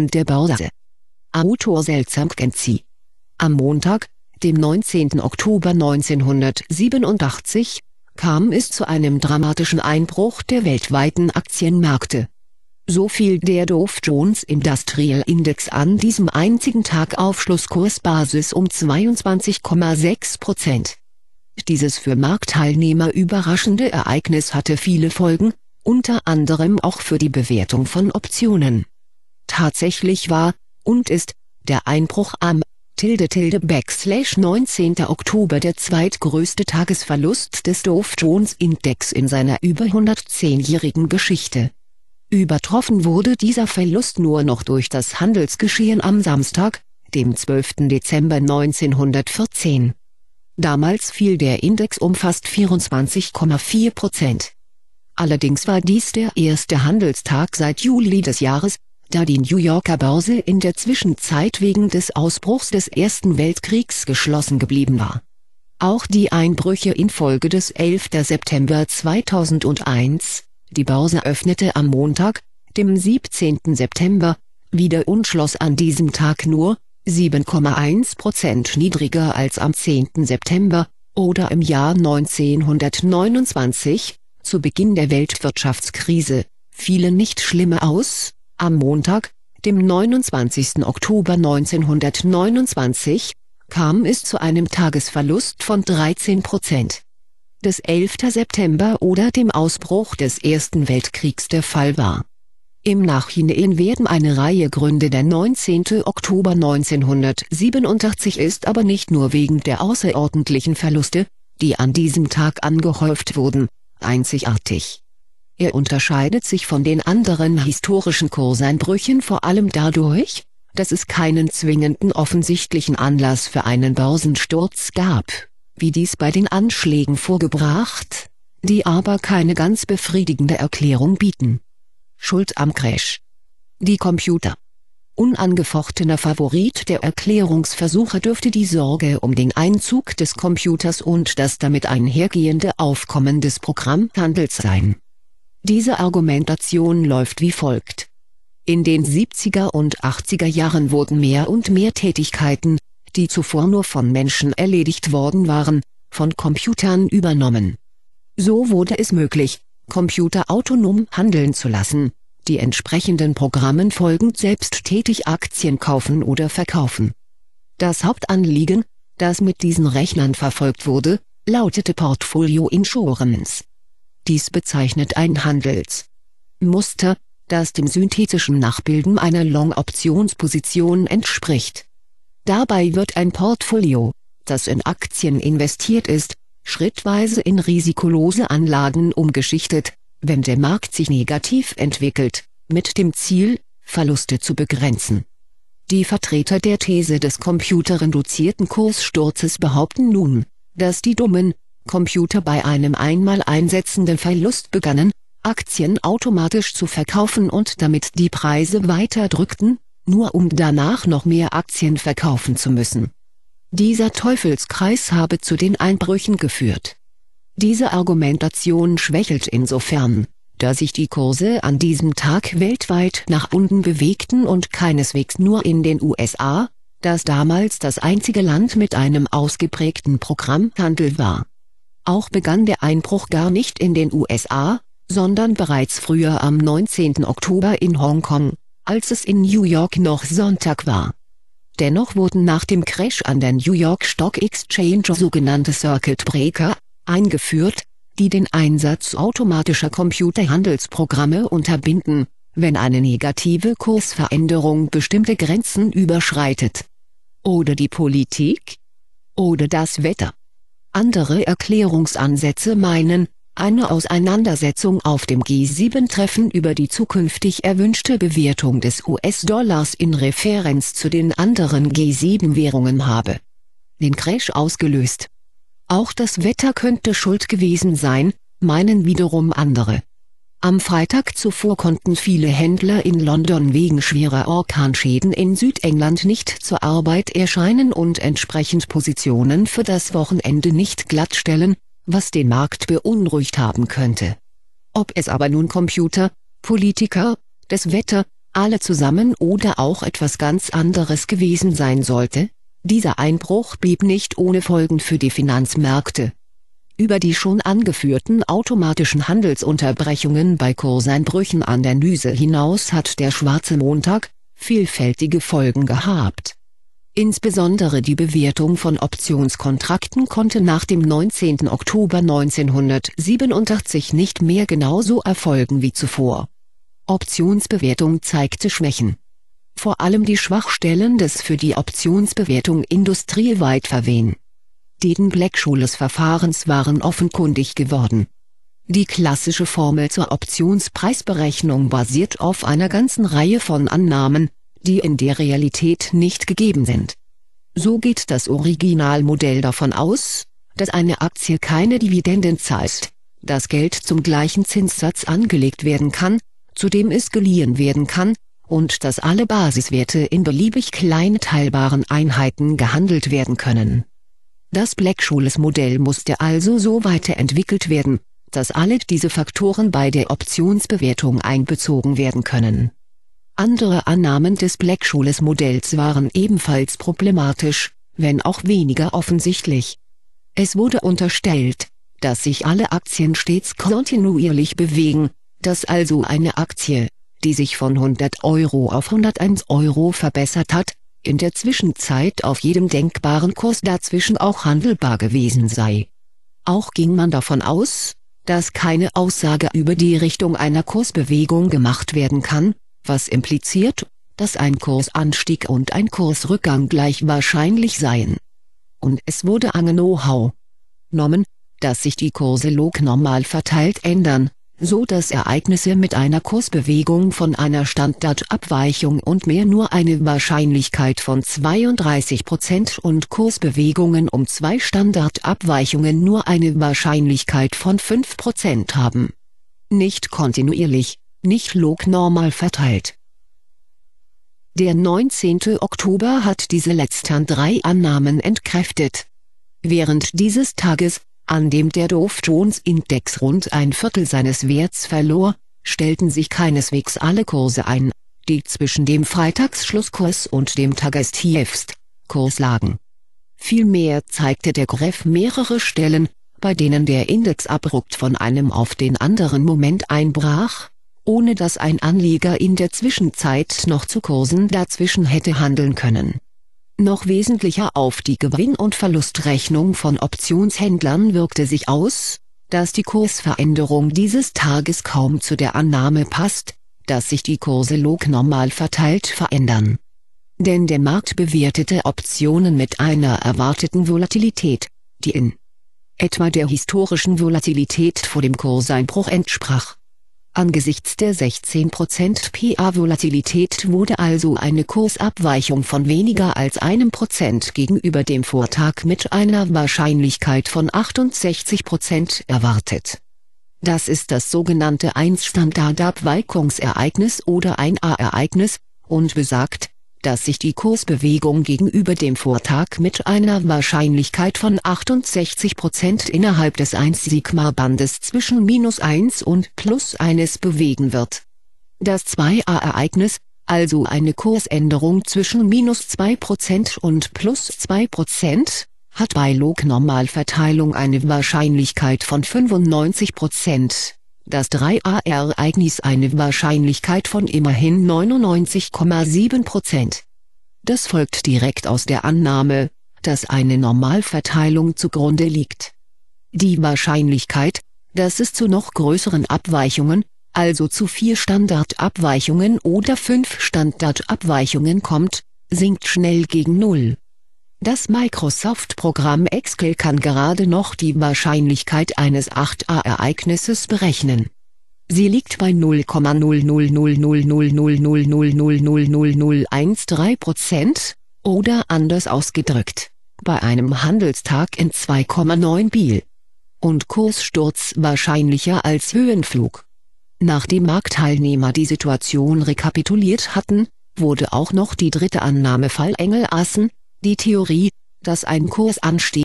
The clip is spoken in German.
der Börse. Autor Seltsam Kenzi. Am Montag, dem 19. Oktober 1987, kam es zu einem dramatischen Einbruch der weltweiten Aktienmärkte. So fiel der Dow Jones Industrial Index an diesem einzigen Tag auf Schlusskursbasis um 22,6 Prozent. Dieses für Marktteilnehmer überraschende Ereignis hatte viele Folgen, unter anderem auch für die Bewertung von Optionen tatsächlich war, und ist, der Einbruch am tilde tilde backslash 19. Oktober der zweitgrößte Tagesverlust des Dove Jones Index in seiner über 110-jährigen Geschichte. Übertroffen wurde dieser Verlust nur noch durch das Handelsgeschehen am Samstag, dem 12. Dezember 1914. Damals fiel der Index um fast 24,4 Prozent. Allerdings war dies der erste Handelstag seit Juli des Jahres, da die New Yorker Börse in der Zwischenzeit wegen des Ausbruchs des Ersten Weltkriegs geschlossen geblieben war. Auch die Einbrüche infolge des 11. September 2001, die Börse öffnete am Montag, dem 17. September, wieder und schloss an diesem Tag nur 7,1% niedriger als am 10. September, oder im Jahr 1929, zu Beginn der Weltwirtschaftskrise, fielen nicht schlimmer aus, am Montag, dem 29. Oktober 1929, kam es zu einem Tagesverlust von 13 Prozent. Des 11. September oder dem Ausbruch des Ersten Weltkriegs der Fall war. Im Nachhinein werden eine Reihe Gründe der 19. Oktober 1987 ist aber nicht nur wegen der außerordentlichen Verluste, die an diesem Tag angehäuft wurden, einzigartig er unterscheidet sich von den anderen historischen Kurseinbrüchen vor allem dadurch, dass es keinen zwingenden offensichtlichen Anlass für einen Börsensturz gab, wie dies bei den Anschlägen vorgebracht, die aber keine ganz befriedigende Erklärung bieten. Schuld am Crash. Die Computer. Unangefochtener Favorit der Erklärungsversuche dürfte die Sorge um den Einzug des Computers und das damit einhergehende Aufkommen des Programmhandels sein diese Argumentation läuft wie folgt. In den 70er und 80er Jahren wurden mehr und mehr Tätigkeiten, die zuvor nur von Menschen erledigt worden waren, von Computern übernommen. So wurde es möglich, Computer autonom handeln zu lassen, die entsprechenden Programmen folgend selbst tätig Aktien kaufen oder verkaufen. Das Hauptanliegen, das mit diesen Rechnern verfolgt wurde, lautete Portfolio Insurance dies bezeichnet ein Handelsmuster, das dem synthetischen Nachbilden einer Long-Optionsposition entspricht. Dabei wird ein Portfolio, das in Aktien investiert ist, schrittweise in risikolose Anlagen umgeschichtet, wenn der Markt sich negativ entwickelt, mit dem Ziel, Verluste zu begrenzen. Die Vertreter der These des computerinduzierten Kurssturzes behaupten nun, dass die dummen, Computer bei einem einmal einsetzenden Verlust begannen, Aktien automatisch zu verkaufen und damit die Preise weiter drückten, nur um danach noch mehr Aktien verkaufen zu müssen. Dieser Teufelskreis habe zu den Einbrüchen geführt. Diese Argumentation schwächelt insofern, da sich die Kurse an diesem Tag weltweit nach unten bewegten und keineswegs nur in den USA, das damals das einzige Land mit einem ausgeprägten Programmhandel war auch begann der Einbruch gar nicht in den USA, sondern bereits früher am 19. Oktober in Hongkong, als es in New York noch Sonntag war. Dennoch wurden nach dem Crash an der New York Stock Exchange sogenannte Circuit Breaker eingeführt, die den Einsatz automatischer Computerhandelsprogramme unterbinden, wenn eine negative Kursveränderung bestimmte Grenzen überschreitet. Oder die Politik? Oder das Wetter? Andere Erklärungsansätze meinen, eine Auseinandersetzung auf dem G7-Treffen über die zukünftig erwünschte Bewertung des US-Dollars in Referenz zu den anderen G7-Währungen habe den Crash ausgelöst. Auch das Wetter könnte schuld gewesen sein, meinen wiederum andere am Freitag zuvor konnten viele Händler in London wegen schwerer Orkanschäden in Südengland nicht zur Arbeit erscheinen und entsprechend Positionen für das Wochenende nicht glattstellen, was den Markt beunruhigt haben könnte. Ob es aber nun Computer, Politiker, das Wetter, alle zusammen oder auch etwas ganz anderes gewesen sein sollte, dieser Einbruch blieb nicht ohne Folgen für die Finanzmärkte über die schon angeführten automatischen Handelsunterbrechungen bei Kurseinbrüchen an der Nüse hinaus hat der Schwarze Montag, vielfältige Folgen gehabt. Insbesondere die Bewertung von Optionskontrakten konnte nach dem 19. Oktober 1987 nicht mehr genauso erfolgen wie zuvor. Optionsbewertung zeigte Schwächen. Vor allem die Schwachstellen des für die Optionsbewertung industrieweit verwehen die den Black-Scholes-Verfahrens waren offenkundig geworden. Die klassische Formel zur Optionspreisberechnung basiert auf einer ganzen Reihe von Annahmen, die in der Realität nicht gegeben sind. So geht das Originalmodell davon aus, dass eine Aktie keine Dividenden zahlt, dass Geld zum gleichen Zinssatz angelegt werden kann, zu dem es geliehen werden kann, und dass alle Basiswerte in beliebig kleine teilbaren Einheiten gehandelt werden können das Black-Scholes-Modell musste also so weiterentwickelt werden, dass alle diese Faktoren bei der Optionsbewertung einbezogen werden können. Andere Annahmen des Black-Scholes-Modells waren ebenfalls problematisch, wenn auch weniger offensichtlich. Es wurde unterstellt, dass sich alle Aktien stets kontinuierlich bewegen, dass also eine Aktie, die sich von 100 Euro auf 101 Euro verbessert hat, in der Zwischenzeit auf jedem denkbaren Kurs dazwischen auch handelbar gewesen sei. Auch ging man davon aus, dass keine Aussage über die Richtung einer Kursbewegung gemacht werden kann, was impliziert, dass ein Kursanstieg und ein Kursrückgang gleich wahrscheinlich seien. Und es wurde angenommen, dass sich die Kurse log normal verteilt ändern, so dass Ereignisse mit einer Kursbewegung von einer Standardabweichung und mehr nur eine Wahrscheinlichkeit von 32% und Kursbewegungen um zwei Standardabweichungen nur eine Wahrscheinlichkeit von 5% haben. Nicht kontinuierlich, nicht lognormal verteilt. Der 19. Oktober hat diese letzten drei Annahmen entkräftet. Während dieses Tages an dem der Dow Jones Index rund ein Viertel seines Werts verlor, stellten sich keineswegs alle Kurse ein, die zwischen dem Freitagsschlusskurs und dem Tagestiefstkurs lagen. Vielmehr zeigte der Graph mehrere Stellen, bei denen der Index abrupt von einem auf den anderen Moment einbrach, ohne dass ein Anleger in der Zwischenzeit noch zu Kursen dazwischen hätte handeln können noch wesentlicher auf die Gewinn- und Verlustrechnung von Optionshändlern wirkte sich aus, dass die Kursveränderung dieses Tages kaum zu der Annahme passt, dass sich die Kurse lognormal verteilt verändern. Denn der Markt bewertete Optionen mit einer erwarteten Volatilität, die in etwa der historischen Volatilität vor dem Kurseinbruch entsprach Angesichts der 16% PA-Volatilität wurde also eine Kursabweichung von weniger als einem Prozent gegenüber dem Vortag mit einer Wahrscheinlichkeit von 68% erwartet. Das ist das sogenannte 1 standard abweichungsereignis oder 1 A-Ereignis, und besagt, dass sich die Kursbewegung gegenüber dem Vortag mit einer Wahrscheinlichkeit von 68% innerhalb des 1-Sigma-Bandes zwischen minus 1 und plus 1 bewegen wird. Das 2a-Ereignis, also eine Kursänderung zwischen minus 2% und plus 2%, hat bei Log-Normalverteilung eine Wahrscheinlichkeit von 95% das 3A-Ereignis eine Wahrscheinlichkeit von immerhin 99,7%. Das folgt direkt aus der Annahme, dass eine Normalverteilung zugrunde liegt. Die Wahrscheinlichkeit, dass es zu noch größeren Abweichungen, also zu vier Standardabweichungen oder fünf Standardabweichungen kommt, sinkt schnell gegen Null das Microsoft-Programm Excel kann gerade noch die Wahrscheinlichkeit eines 8a-Ereignisses berechnen. Sie liegt bei 0,000000000000013% oder anders ausgedrückt, bei einem Handelstag in 2,9 Bil. Und Kurssturz wahrscheinlicher als Höhenflug. Nachdem Marktteilnehmer die Situation rekapituliert hatten, wurde auch noch die dritte Annahme Fall Engel Assen, die Theorie, dass ein Kurs ansteht